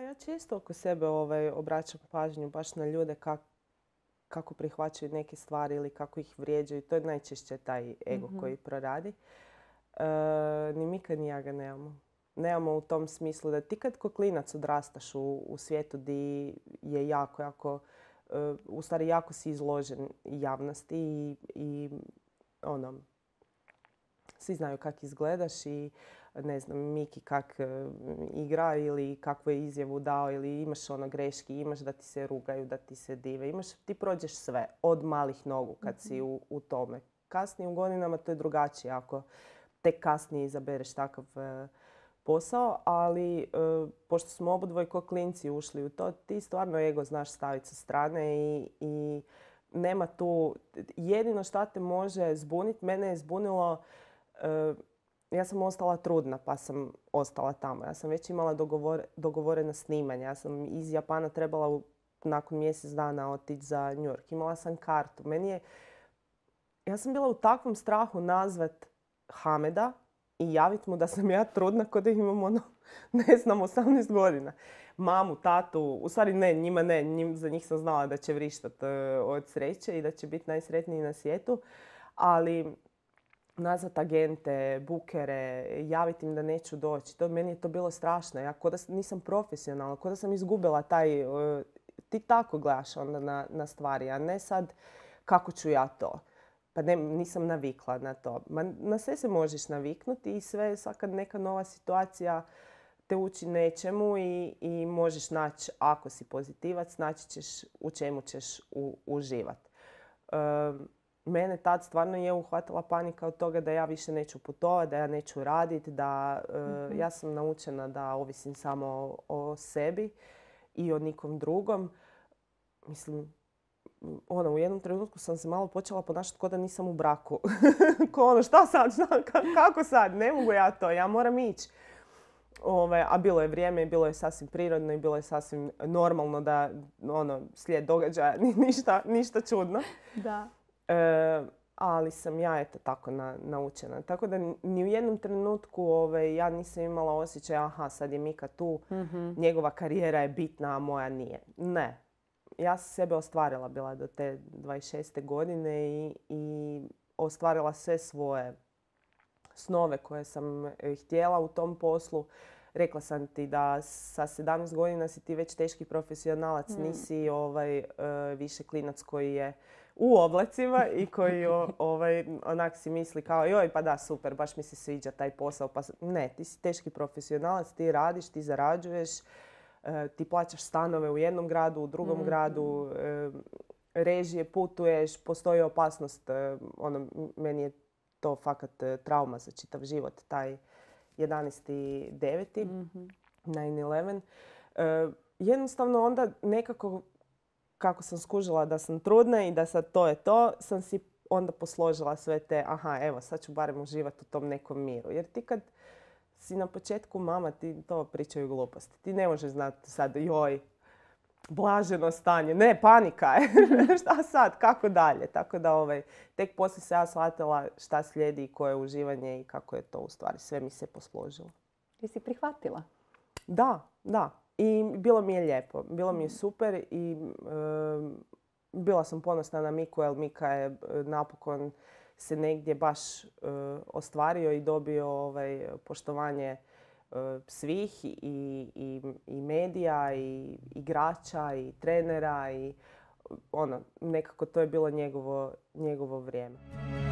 ja često oko sebe ovaj, obraćam pažnju baš na ljude kako prihvaćaju neke stvari ili kako ih vrijeđaju. To je najčešće taj ego mhm. koji proradi. E, ni mi ni ja ga nemamo. Nemamo u tom smislu da ti kad koklinac klinac odrastaš u, u svijetu di je jako, jako, e, jako si izložen javnosti i, i ono, svi znaju kak izgledaš i ne znam, Miki kak e, igra ili kakvu je izjavu dao ili imaš ono greški, imaš da ti se rugaju, da ti se dive, imaš, ti prođeš sve od malih nogu kad si mhm. u, tome. Kasnije u godinama to je drugačije ako tek kasnije izabereš takav e, posao, ali e, pošto smo obu ko klinci ušli u to, ti stvarno ego znaš staviti sa strane i, i nema tu, jedino šta te može zbuniti, mene je zbunilo Ehm, ja sam ostala trudna pa sam ostala tamo. Ja sam već imala dogovorena snimanja. Ja sam iz Japana trebala nakon mjesec dana otići za New York. Imala sam kartu. Meni je, ja sam bila u takvom strahu nazvat Hameda i javiti mu da sam ja trudna kod da imam ono, ne znam, 18 godina. Mamu, tatu, u stvari ne, njima ne, za njih sam znala da će vrištat eh, od sreće i da će biti najsretniji na svijetu. Ali nazvat agente, bukere, javiti im da neću doći. To, meni je to bilo strašno. Ja da nisam profesionalna, kod da sam izgubila taj... E, ti tako gledaš onda na, na stvari, a ne sad kako ću ja to. Pa ne, nisam navikla na to. Ma, na sve se možeš naviknuti i sve, svaka neka nova situacija te uči nečemu i, i možeš naći, ako si pozitivac, naći ćeš u čemu ćeš uživati mene tad stvarno je uhvatila panika od toga da ja više neću putovati, da ja neću raditi, da e, mhm. ja sam naučena da ovisim samo o, sebi i o nikom drugom. Mislim, ono, u jednom trenutku sam se malo počela ponašati kao da nisam u braku. ko ono, šta sad, šta, kako sad, ne mogu ja to, ja moram ići. Ove, a bilo je vrijeme i bilo je sasvim prirodno i bilo je sasvim normalno da ono, slijed događaja ništa, ništa čudno. Da. E, ali sam ja eto tako naučena. Tako da ni u jednom trenutku ovaj, ja nisam imala osjećaj aha sad je Mika tu, mhm. njegova karijera je bitna, a moja nije. Ne. Ja sam sebe ostvarila bila do te 26. godine i, i ostvarila sve svoje snove koje sam e, htjela u tom poslu. Rekla sam ti da sa 17 godina si ti već teški profesionalac, mm. nisi ovaj, e, više klinac koji je u oblacima i koji ovaj, onak si misli kao joj pa da super, baš mi se sviđa taj posao. Pa ne, ti si teški profesionalac, ti radiš, ti zarađuješ, e, ti plaćaš stanove u jednom gradu, u drugom mhm. gradu, e, režije, putuješ, postoji opasnost. E, ono, meni je to fakat trauma za čitav život, taj 11.9. mm 9-11. Jednostavno onda nekako kako sam skužila da sam trudna i da sad to je to, sam si onda posložila sve te, aha, evo, sad ću barem uživati u tom nekom miru. Jer ti kad si na početku mama, ti to pričaju gluposti. Ti ne možeš znati sad, joj, blaženo stanje, ne, panika je, šta sad, kako dalje. Tako da ovaj, tek poslije se ja shvatila šta slijedi i koje je uživanje i kako je to u stvari. Sve mi se posložilo. Ti si prihvatila? Da, da. I bilo mi je lijepo, bilo mi je super i bila sam ponosna na Miku, jer Mika je eh, napokon se negdje baš eh, ostvario i dobio ovaj, poštovanje eh, svih i, i, i medija i igrača i trenera i ono, nekako to je bilo njegovo, njegovo vrijeme.